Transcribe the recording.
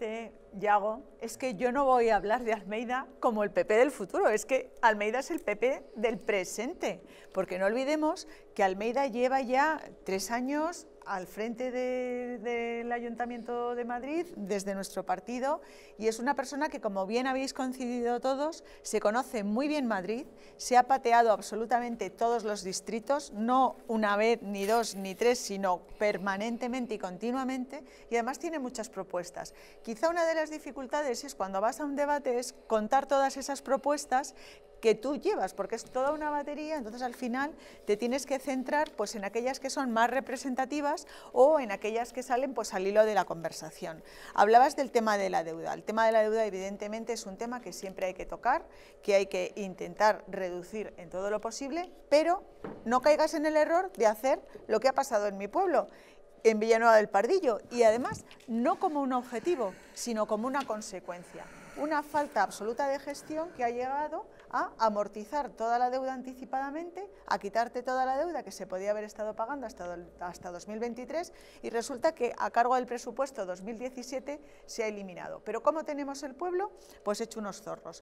Este, Yago, es que yo no voy a hablar de Almeida como el PP del futuro, es que Almeida es el PP del presente, porque no olvidemos que Almeida lleva ya tres años al frente del Ayuntamiento de Madrid desde nuestro partido y es una persona que, como bien habéis coincidido todos, se conoce muy bien Madrid, se ha pateado absolutamente todos los distritos, no una vez, ni dos, ni tres, sino permanentemente y continuamente y además tiene muchas propuestas. Quizá una de las dificultades es cuando vas a un debate es contar todas esas propuestas que tú llevas, porque es toda una batería, entonces al final te tienes que centrar pues, en aquellas que son más representativas o en aquellas que salen pues, al hilo de la conversación. Hablabas del tema de la deuda. El tema de la deuda evidentemente es un tema que siempre hay que tocar, que hay que intentar reducir en todo lo posible, pero no caigas en el error de hacer lo que ha pasado en mi pueblo, en Villanueva del Pardillo, y además no como un objetivo, sino como una consecuencia una falta absoluta de gestión que ha llegado a amortizar toda la deuda anticipadamente, a quitarte toda la deuda que se podía haber estado pagando hasta, hasta 2023 y resulta que a cargo del presupuesto 2017 se ha eliminado. Pero ¿cómo tenemos el pueblo? Pues hecho unos zorros.